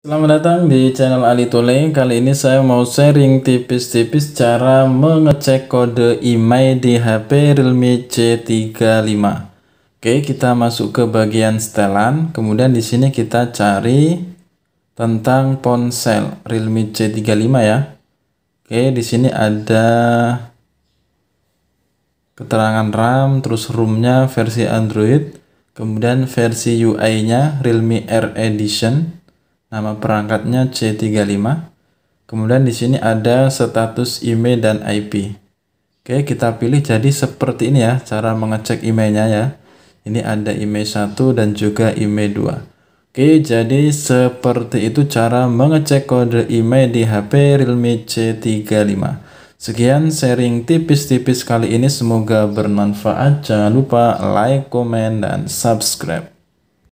Selamat datang di channel Ali Tule. Kali ini saya mau sharing tipis-tipis cara mengecek kode IMEI di HP Realme C35. Oke, kita masuk ke bagian setelan. Kemudian di sini kita cari tentang ponsel Realme C35 ya. Oke, di sini ada keterangan RAM, terus roomnya versi Android, kemudian versi UI-nya Realme R Edition Nama perangkatnya C35. Kemudian di sini ada status email dan IP. Oke, kita pilih jadi seperti ini ya cara mengecek emailnya ya. Ini ada email 1 dan juga email 2. Oke, jadi seperti itu cara mengecek kode email di HP Realme C35. Sekian sharing tipis-tipis kali ini semoga bermanfaat. Jangan lupa like, komen, dan subscribe.